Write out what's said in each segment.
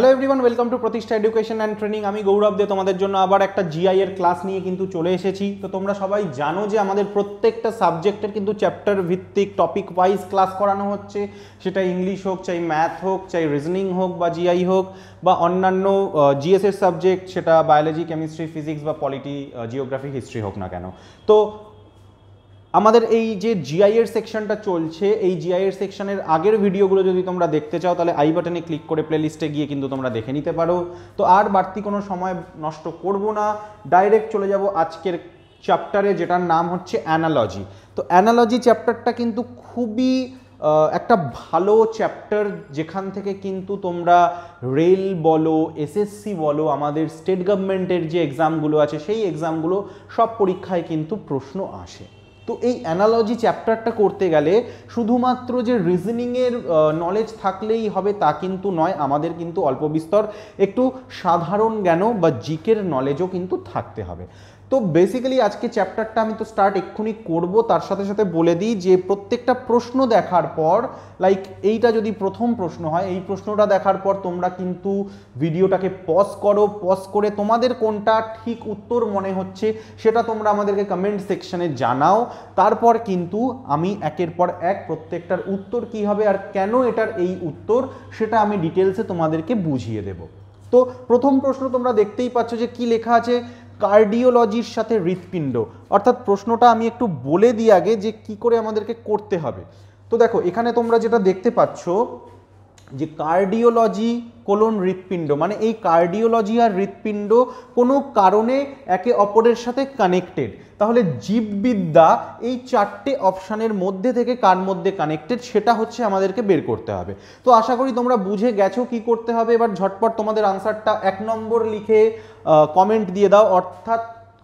hello everyone welcome to Pratishtha education and training আমি গৌরব দে তোমাদের জন্য আবার একটা জিআই এর ক্লাস নিয়ে কিন্তু চলে এসেছি তো তোমরা সবাই জানো যে আমাদের প্রত্যেকটা সাবজেক্টের কিন্তু চ্যাপ্টার ভিত্তিক টপিক ওয়াইজ ক্লাস করানো হচ্ছে সেটা ইংলিশ হোক চাই ম্যাথ হোক চাই রিজনিং হোক বা জিআই হোক বা অন্যান্য জিএসের সাবজেক্ট সেটা বায়োলজি কেমিস্ট্রি ফিজিক্স বা পলিটি জিওগ্রাফি হিস্ট্রি হোক না কেন তো আমাদের এই যে জিআইয়ের সেকশনটা চলছে এই জিআইয়ের সেকশনের আগের ভিডিওগুলো যদি তোমরা দেখতে চাও তাহলে আই বাটনে ক্লিক করে প্লেলিস্টে গিয়ে কিন্তু তোমরা দেখে নিতে পারো তো আর বাড়তি কোনো সময় নষ্ট করব না ডাইরেক্ট চলে যাব আজকের চ্যাপ্টারে যেটার নাম হচ্ছে অ্যানালজি তো অ্যানালজি চ্যাপ্টারটা কিন্তু খুবই একটা ভালো চ্যাপ্টার যেখান থেকে কিন্তু তোমরা রেল বলো এসএসসি বলো আমাদের স্টেট গভর্নমেন্টের যে এক্সামগুলো আছে সেই এক্সামগুলো সব পরীক্ষায় কিন্তু প্রশ্ন আসে তো এই অ্যানালজি চ্যাপ্টারটা করতে গেলে শুধুমাত্র যে রিজনিংয়ের নলেজ থাকলেই হবে তা কিন্তু নয় আমাদের কিন্তু অল্প বিস্তর একটু সাধারণ জ্ঞানও বা জিকের নলেজও কিন্তু থাকতে হবে তো বেসিক্যালি আজকে চ্যাপ্টারটা আমি তো স্টার্ট এক্ষুনি করব তার সাথে সাথে বলে দিই যে প্রত্যেকটা প্রশ্ন দেখার পর লাইক এইটা যদি প্রথম প্রশ্ন হয় এই প্রশ্নটা দেখার পর তোমরা কিন্তু ভিডিওটাকে পজ করো পজ করে তোমাদের কোনটা ঠিক উত্তর মনে হচ্ছে সেটা তোমরা আমাদেরকে কমেন্ট সেকশানে জানাও তারপর কিন্তু আমি একের পর এক প্রত্যেকটার উত্তর কি হবে আর কেন এটার এই উত্তর সেটা আমি ডিটেলসে তোমাদেরকে বুঝিয়ে দেব তো প্রথম প্রশ্ন তোমরা দেখতেই পাচ্ছ যে কি লেখা আছে কার্ডিওলজির সাথে হৃৎপিণ্ড অর্থাৎ প্রশ্নটা আমি একটু বলে দিই আগে যে কি করে আমাদেরকে করতে হবে তো দেখো এখানে তোমরা যেটা দেখতে পাচ্ছ যে কার্ডিওলজি কোলন হৃৎপিণ্ড মানে এই কার্ডিওলজি আর হৃৎপিণ্ড কোনো কারণে একে অপরের সাথে কানেক্টেড তাহলে জীববিদ্যা এই চারটে অপশানের মধ্যে থেকে কার মধ্যে কানেক্টেড সেটা হচ্ছে আমাদেরকে বের করতে হবে তো আশা করি তোমরা বুঝে গেছো কি করতে হবে এবার ঝটপট তোমাদের আনসারটা এক নম্বর লিখে কমেন্ট দিয়ে দাও অর্থাৎ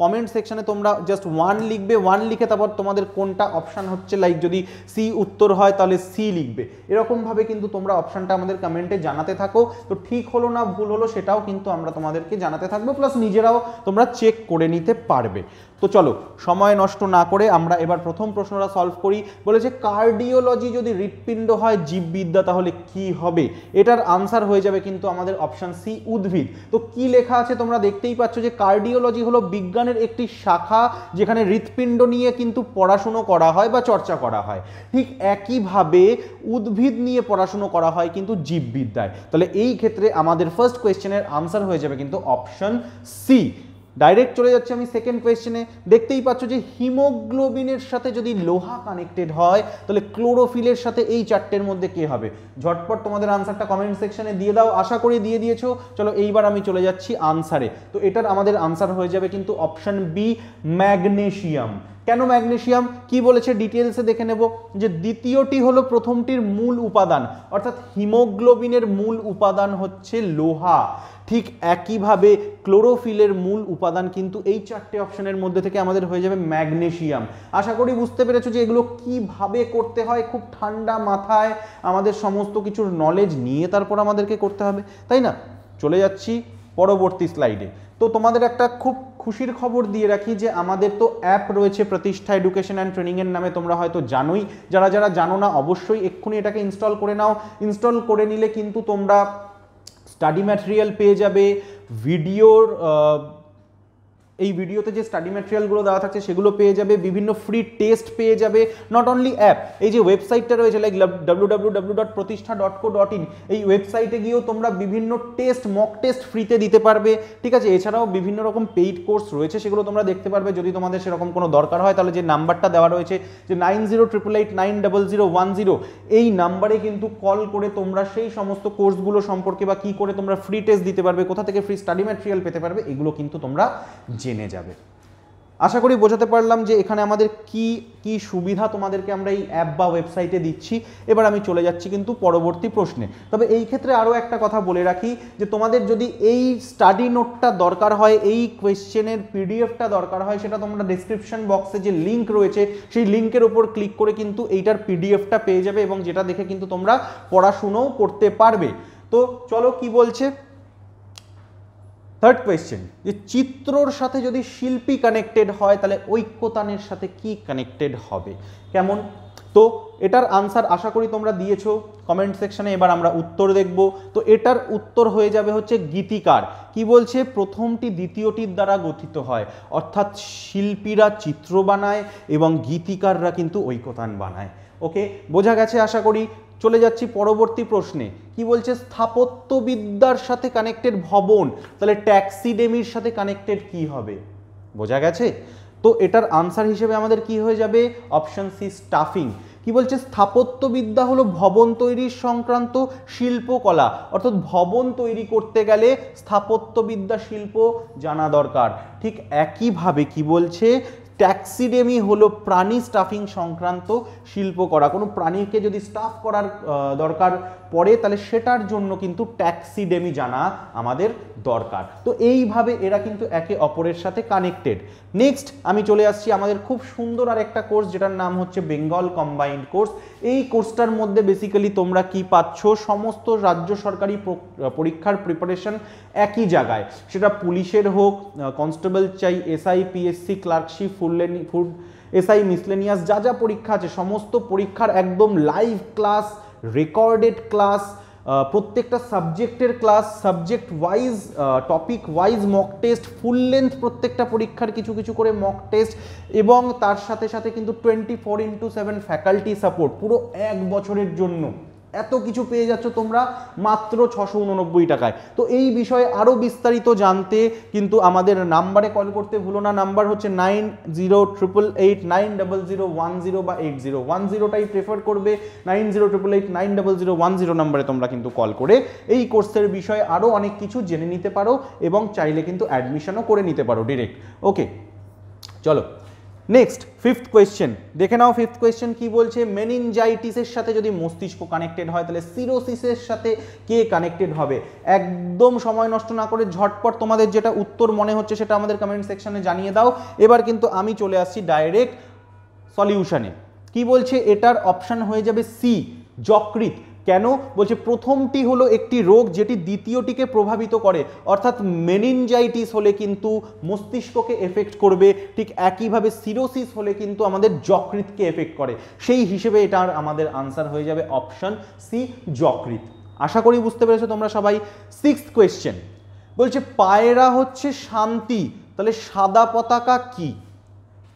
কমেন্ট সেকশানে তোমরা জাস্ট ওয়ান লিখবে ওয়ান লিখে তারপর তোমাদের কোনটা অপশান হচ্ছে লাইক যদি সি উত্তর হয় তাহলে সি লিখবে এরকমভাবে কিন্তু তোমরা অপশানটা আমাদের কমেন্টে জানাতে থাকো তো ঠিক হলো না ভুল হলো সেটাও কিন্তু আমরা তোমাদেরকে জানাতে থাকবো প্লাস নিজেরাও তোমরা চেক করে নিতে পারবে তো চলো সময় নষ্ট না করে আমরা এবার প্রথম প্রশ্নটা সলভ করি বলেছে কার্ডিওলজি যদি হৃৎপিণ্ড হয় জীববিদ্যা তাহলে কি হবে এটার আনসার হয়ে যাবে কিন্তু আমাদের অপশান সি উদ্ভিদ তো কি লেখা আছে তোমরা দেখতেই পাচ্ছ যে কার্ডিওলজি হলো বিজ্ঞান বিজ্ঞানের একটি শাখা যেখানে হৃৎপিণ্ড নিয়ে কিন্তু পড়াশুনো করা হয় বা চর্চা করা হয় ঠিক একইভাবে উদ্ভিদ নিয়ে পড়াশুনো করা হয় কিন্তু জীববিদ্যায় তাহলে এই ক্ষেত্রে আমাদের ফার্স্ট কোয়েশ্চেনের আনসার হয়ে যাবে কিন্তু অপশন সি ডাইরেক্ট চলে যাচ্ছি আমি সেকেন্ড কোয়েশ্চেনে দেখতেই পাচ্ছ যে হিমোগ্লোবিনের সাথে যদি লোহা কানেক্টেড হয় তাহলে ক্লোরোফিলের সাথে এই চারটের মধ্যে কে হবে ঝটপট তোমাদের আনসারটা কমেন্ট সেকশনে দিয়ে দাও আশা করি দিয়ে দিয়েছো চলো এইবার আমি চলে যাচ্ছি আনসারে তো এটার আমাদের আনসার হয়ে যাবে কিন্তু অপশান বি ম্যাগনেশিয়াম কেন ম্যাগনেশিয়াম কি বলেছে ডিটেলসে দেখে নেব যে দ্বিতীয়টি হলো প্রথমটির মূল উপাদান অর্থাৎ হিমোগ্লোবিনের মূল উপাদান হচ্ছে লোহা ঠিক একইভাবে ক্লোরোফিলের মূল উপাদান কিন্তু এই চারটে অপশনের মধ্যে থেকে আমাদের হয়ে যাবে ম্যাগনেশিয়াম আশা করি বুঝতে পেরেছো যে এগুলো কিভাবে করতে হয় খুব ঠান্ডা মাথায় আমাদের সমস্ত কিছুর নলেজ নিয়ে তারপর আমাদেরকে করতে হবে তাই না চলে যাচ্ছি পরবর্তী স্লাইডে তো তোমাদের একটা খুব খুশির খবর দিয়ে রাখি যে আমাদের তো অ্যাপ রয়েছে প্রতিষ্ঠা এডুকেশন অ্যান্ড ট্রেনিংয়ের নামে তোমরা হয়তো জানোই যারা যারা জানো না অবশ্যই এক্ষুনি এটাকে ইনস্টল করে নাও ইনস্টল করে নিলে কিন্তু তোমরা স্টাডি ম্যাটেরিয়াল পেয়ে যাবে ভিডিওর এই ভিডিওতে যে স্টাডি ম্যাটেরিয়ালগুলো দেওয়া থাকছে সেগুলো পেয়ে যাবে বিভিন্ন ফ্রি টেস্ট পেয়ে যাবে নট অনলি অ্যাপ এই যে ওয়েবসাইটটা রয়েছে like W dot Pratishtha dot co dot in এই ওয়েবসাইটে গিয়েও তোমরা বিভিন্ন টেস্ট মক টেস্ট ফ্রিতে দিতে পারবে ঠিক আছে এছাড়াও বিভিন্ন রকম পেইড কোর্স রয়েছে সেগুলো তোমরা দেখতে পারবে যদি তোমাদের সেরকম কোনো দরকার হয় তাহলে যে নাম্বারটা দেওয়া রয়েছে যে nine zero triple eight nine double zero one zero এই নাম্বারে কিন্তু কল করে তোমরা সেই সমস্ত কোর্সগুলো সম্পর্কে বা কী করে তোমরা ফ্রি টেস্ট দিতে পারবে কোথা থেকে ফ্রি স্টাডি ম্যাটেরিয়াল পেতে পারবে এগুলো কিন্তু তোমরা জেনে যাবে আশা করি বোঝাতে পারলাম যে এখানে আমাদের কি কি সুবিধা তোমাদেরকে আমরা এই অ্যাপ বা ওয়েবসাইটে দিচ্ছি এবার আমি চলে যাচ্ছি কিন্তু পরবর্তী প্রশ্নে তবে এই ক্ষেত্রে আরও একটা কথা বলে রাখি যে তোমাদের যদি এই স্টাডি নোটটা দরকার হয় এই কোয়েশ্চেনের পিডিএফটা দরকার হয় সেটা তোমরা ডিসক্রিপশন বক্সে যে লিঙ্ক রয়েছে সেই লিঙ্কের ওপর ক্লিক করে কিন্তু এইটার পিডিএফটা পেয়ে যাবে এবং যেটা দেখে কিন্তু তোমরা পড়াশুনোও করতে পারবে তো চলো কি বলছে থার্ড কোয়েশ্চেন যে চিত্রর সাথে যদি শিল্পী কানেক্টেড হয় তাহলে ঐক্যতানের সাথে কি কানেক্টেড হবে কেমন তো এটার আনসার আশা করি তোমরা দিয়েছো কমেন্ট সেকশানে এবার আমরা উত্তর দেখব তো এটার উত্তর হয়ে যাবে হচ্ছে গীতিকার কি বলছে প্রথমটি দ্বিতীয়টির দ্বারা গঠিত হয় অর্থাৎ শিল্পীরা চিত্র বানায় এবং গীতিকাররা কিন্তু ঐকতান বানায় ওকে বোঝা গেছে আশা করি চলে যাচ্ছি পরবর্তী প্রশ্নে কি বলছে স্থাপত্যবিদ্যার সাথে কানেক্টেড ভবন তাহলে ট্যাক্সিডেমির সাথে কানেক্টেড কি হবে বোঝা গেছে তো এটার আনসার হিসেবে আমাদের কি হয়ে যাবে অপশন সি স্টাফিং কি বলছে স্থাপত্যবিদ্যা হলো ভবন তৈরির সংক্রান্ত শিল্পকলা অর্থাৎ ভবন তৈরি করতে গেলে স্থাপত্যবিদ্যা শিল্প জানা দরকার ঠিক একইভাবে কি বলছে ট্যাক্সিডেমি হলো প্রাণী স্টাফিং সংক্রান্ত শিল্প করা কোনো প্রাণীকে যদি স্টাফ করার দরকার পরে তাহলে সেটার জন্য কিন্তু ট্যাক্সিডেমি জানা আমাদের দরকার তো এইভাবে এরা কিন্তু একে অপরের সাথে কানেক্টেড নেক্সট আমি চলে আসছি আমাদের খুব সুন্দর আর একটা কোর্স যেটার নাম হচ্ছে বেঙ্গল কম্বাইন্ড কোর্স এই কোর্সটার মধ্যে বেসিক্যালি তোমরা কি পাচ্ছ সমস্ত রাজ্য সরকারি পরীক্ষার প্রিপারেশন একই জায়গায় সেটা পুলিশের হোক কনস্টেবল চাই এসআই পিএসসি ক্লার্কশি ফুললেনি ফুড এসআই মিসলেনিয়াস যা যা পরীক্ষা আছে সমস্ত পরীক্ষার একদম লাইভ ক্লাস রেকর্ডেড ক্লাস প্রত্যেকটা সাবজেক্টের class subject wise topic wise mock test full length প্রত্যেকটা পরীক্ষার কিছু কিছু করে মক টেস্ট এবং তার সাথে সাথে কিন্তু twenty four into seven faculty support পুরো এক বছরের জন্য এত কিছু পেয়ে যাচ্ছ তোমরা মাত্র ছশো উননব্বই টাকায় তো এই বিষয়ে আরও বিস্তারিত জানতে কিন্তু আমাদের নাম্বারে কল করতে ভুলো না নাম্বার হচ্ছে nine zero triple eight nine double zero one zero বা এইট জিরো ওয়ান জিরোটাই প্রেফার করবে nine zero triple eight nine double zero one zero নাম্বারে তোমরা কিন্তু কল করে এই কোর্সের বিষয়ে আরও অনেক কিছু জেনে নিতে পারো এবং চাইলে কিন্তু অ্যাডমিশনও করে নিতে পারো ডিরেক্ট ওকে চলো নেক্সট ফিফথ কোয়েশ্চেন দেখে নাও ফিফথ কোয়েশ্চেন কি বলছে মেনিনজাইটিসের সাথে যদি মস্তিষ্ক কানেক্টেড হয় তাহলে সিরোসিসের সাথে কে কানেক্টেড হবে একদম সময় নষ্ট না করে ঝটপট তোমাদের যেটা উত্তর মনে হচ্ছে সেটা আমাদের কমেন্ট সেকশনে জানিয়ে দাও এবার কিন্তু আমি চলে আসছি ডাইরেক্ট সলিউশনে কি বলছে এটার অপশান হয়ে যাবে সি যকৃত কেন বলছে প্রথমটি হলো একটি রোগ যেটি দ্বিতীয়টিকে প্রভাবিত করে অর্থাৎ মেনিনজাইটিস হলে কিন্তু মস্তিষ্ককে এফেক্ট করবে ঠিক একইভাবে সিরোসিস হলে কিন্তু আমাদের যকৃতকে এফেক্ট করে সেই হিসেবে এটার আমাদের আনসার হয়ে যাবে অপশন সি যকৃত আশা করি বুঝতে পেরেছো তোমরা সবাই সিক্স কোয়েশ্চেন বলছে পায়রা হচ্ছে শান্তি তাহলে সাদা পতাকা কী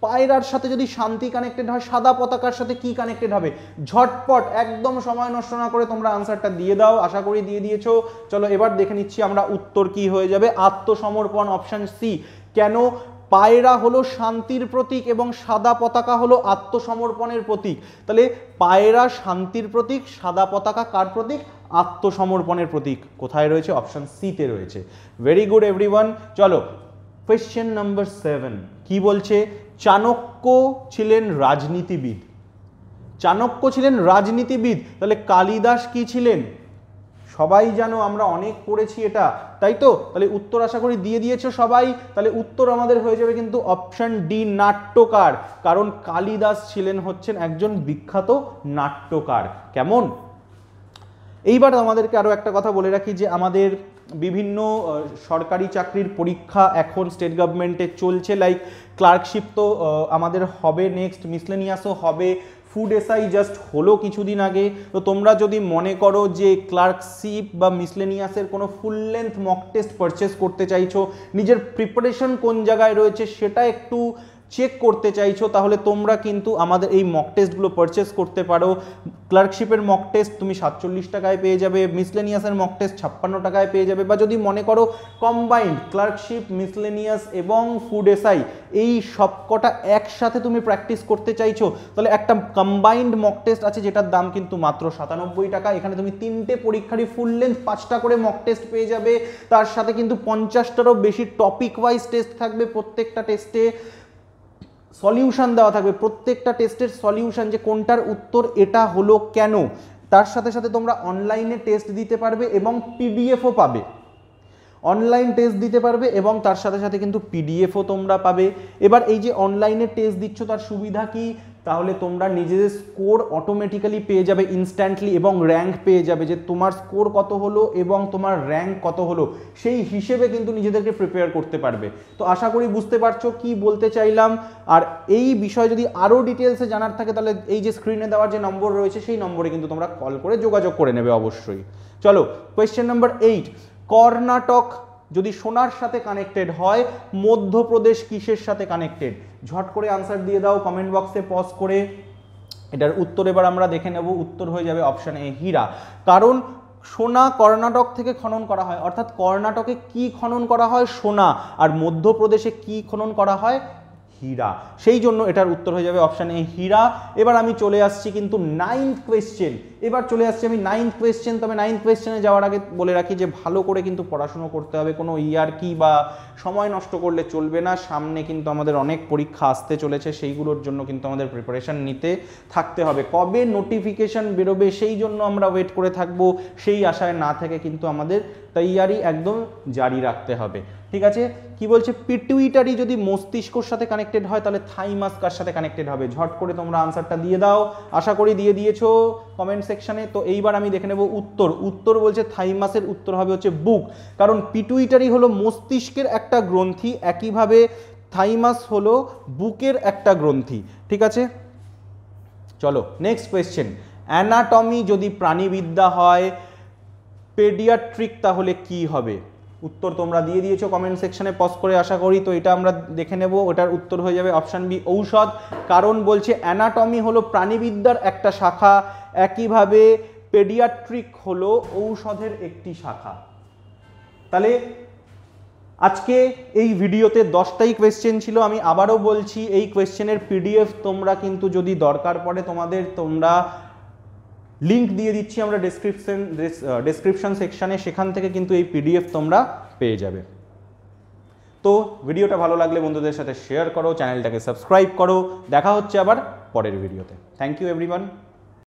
পায়রার সাথে যদি শান্তি কানেক্টেড হয় সাদা পতাকার সাথে কি কানেক্টেড হবে ঝটপট একদম সময় নষ্ট না করে তোমরা আনসারটা দিয়ে দাও আশা করি দিয়ে দিয়েছো চলো এবার দেখে নিচ্ছি আমরা উত্তর কি হয়ে যাবে আত্মসমর্পণ অপশান সি কেন পায়রা হলো শান্তির প্রতীক এবং সাদা পতাকা হলো আত্মসমর্পণের প্রতীক তাহলে পায়রা শান্তির প্রতীক সাদা পতাকা কার প্রতীক আত্মসমর্পণের প্রতীক কোথায় রয়েছে অপশান সিতে রয়েছে ভেরি গুড এভরিওয়ান চলো কোয়েশ্চেন নাম্বার সেভেন কি বলছে চাণক্য ছিলেন রাজনীতিবিদ চাণক্য ছিলেন রাজনীতিবিদ তাহলে কালিদাস কি ছিলেন সবাই জানো আমরা অনেক পড়েছি এটা তাই তো তাহলে উত্তর আশা করি দিয়ে দিয়েছে সবাই তাহলে উত্তর আমাদের হয়ে যাবে কিন্তু অপশন ডি নাট্যকার কারণ কালিদাস ছিলেন হচ্ছেন একজন বিখ্যাত নাট্যকার কেমন এইবার আমাদেরকে আরও একটা কথা বলে রাখি যে আমাদের বিভিন্ন সরকারি চাকরির পরীক্ষা এখন স্টেট গভর্নমেন্টে চলছে লাইক ক্লার্কশিপ তো আমাদের হবে নেক্সট মিসলেনিয়াসও হবে ফুড এসআই জাস্ট হলো কিছুদিন আগে তো তোমরা যদি মনে করো যে ক্লার্কশিপ বা মিসলেনিয়াসের কোনো full length mock test purchase করতে চাইছো নিজের প্রিপারেশন কোন জায়গায় রয়েছে সেটা একটু চেক করতে চাইছো তাহলে তোমরা কিন্তু আমাদের এই মক টেস্টগুলো পারচেস করতে পারো ক্লার্কশিপের মক টেস্ট তুমি সাতচল্লিশ টাকায় পেয়ে যাবে মিসলেনিয়াসের মক টেস্ট ছাপ্পান্ন টাকায় পেয়ে যাবে বা যদি মনে করো কম্বাইন্ড ক্লার্কশিপ মিসলেনিয়াস এবং ফুড এসআই এই সবকটা একসাথে তুমি প্র্যাকটিস করতে চাইছো তাহলে একটা কম্বাইন্ড মক টেস্ট আছে যেটার দাম কিন্তু মাত্র সাতানব্বই টাকা এখানে তুমি তিনটে পরীক্ষারই ফুল লেন্থ পাঁচটা করে মক টেস্ট পেয়ে যাবে তার সাথে কিন্তু পঞ্চাশটারও বেশি টপিক ওয়াইজ টেস্ট থাকবে প্রত্যেকটা টেস্টে সলিউশন দেওয়া থাকবে প্রত্যেকটা টেস্টের সলিউশন যে কোনটার উত্তর এটা হলো কেন তার সাথে সাথে তোমরা অনলাইনে টেস্ট দিতে পারবে এবং পিডিএফও পাবে অনলাইন টেস্ট দিতে পারবে এবং তার সাথে সাথে কিন্তু পিডিএফও তোমরা পাবে এবার এই যে অনলাইনে টেস্ট দিচ্ছ তার সুবিধা কি তাহলে তোমরা নিজেদের স্কোর অটোমেটিক্যালি পেয়ে যাবে ইনস্ট্যান্টলি এবং র্যাঙ্ক পেয়ে যাবে যে তোমার স্কোর কত হলো এবং তোমার র্যাঙ্ক কত হলো সেই হিসেবে কিন্তু নিজেদেরকে প্রিপেয়ার করতে পারবে তো আশা করি বুঝতে পারছো কি বলতে চাইলাম আর এই বিষয় যদি আরও ডিটেলসে জানার থাকে তাহলে এই যে স্ক্রিনে দেওয়ার যে নম্বর রয়েছে সেই নম্বরে কিন্তু তোমরা কল করে যোগাযোগ করে নেবে অবশ্যই চলো কোয়েশ্চেন নাম্বার এইট কর্ণাটক যদি সোনার সাথে কানেক্টেড হয় মধ্যপ্রদেশ কিসের সাথে কানেক্টেড ঝট করে আনসার দিয়ে দাও কমেন্ট বক্সে পজ করে এটার উত্তর এবার আমরা দেখে নেব উত্তর হয়ে যাবে অপশান এ হীরা কারণ সোনা কর্ণাটক থেকে খনন করা হয় অর্থাৎ কর্ণাটকে কি খনন করা হয় সোনা আর মধ্যপ্রদেশে কি খনন করা হয় হীরা সেই জন্য এটার উত্তর হয়ে যাবে অপশান এ হীরা এবার আমি চলে আসছি কিন্তু নাইন্থ কোয়েশ্চেন এবার চলে আসছি আমি নাইন্থ কোয়েশ্চেন তবে নাইন্থ কোয়েশ্চেনে যাওয়ার আগে বলে রাখি যে ভালো করে কিন্তু পড়াশুনো করতে হবে কোনো ইয়ার কি বা সময় নষ্ট করলে চলবে না সামনে কিন্তু আমাদের অনেক পরীক্ষা আসতে চলেছে সেইগুলোর জন্য কিন্তু আমাদের প্রিপারেশান নিতে থাকতে হবে কবে নোটিফিকেশান বেরোবে সেই জন্য আমরা ওয়েট করে থাকবো সেই আশায় না থেকে কিন্তু আমাদের তৈয়ারি একদম জারি রাখতে হবে ঠিক আছে কি বলছে পিটুইটারি যদি মস্তিষ্কর সাথে কানেক্টেড হয় তাহলে থাইমাস কার সাথে কানেক্টেড হবে ঝট করে তোমরা আনসারটা দিয়ে দাও আশা করি দিয়ে দিয়েছো কমেন্ট সেকশনে তো এইবার আমি দেখে নেব উত্তর উত্তর বলছে থাইমাসের উত্তর হবে হচ্ছে বুক কারণ পিটুইটারি হলো মস্তিষ্কের একটা গ্রন্থি একইভাবে থাইমাস হলো বুকের একটা গ্রন্থি ঠিক আছে চলো নেক্সট কোয়েশ্চেন অ্যানাটমি যদি প্রাণীবিদ্যা হয় পেডিয়াট্রিক তাহলে কি হবে উত্তর তোমরা দিয়ে দিয়েছো কমেন্ট সেকশনে পজ করে আশা করি তো এটা আমরা দেখে নেব ওটার উত্তর হয়ে যাবে অপশান বি ঔষধ কারণ বলছে অ্যানাটমি হলো প্রাণীবিদ্যার একটা শাখা একইভাবে পেডিয়াট্রিক হলো ঔষধের একটি শাখা তাহলে আজকে এই ভিডিওতে দশটাই কোয়েশ্চেন ছিল আমি আবারও বলছি এই কোয়েশ্চেনের পিডিএফ তোমরা কিন্তু যদি দরকার পড়ে তোমাদের তোমরা লিঙ্ক দিয়ে দিচ্ছি আমরা ডেসক্রিপশন ডেসক্রিপশন সেকশানে সেখান থেকে কিন্তু এই পিডিএফ তোমরা পেয়ে যাবে তো ভিডিওটা ভালো লাগলে বন্ধুদের সাথে শেয়ার করো চ্যানেলটাকে সাবস্ক্রাইব করো দেখা হচ্ছে আবার পরের ভিডিওতে থ্যাংক ইউ এভরিওয়ান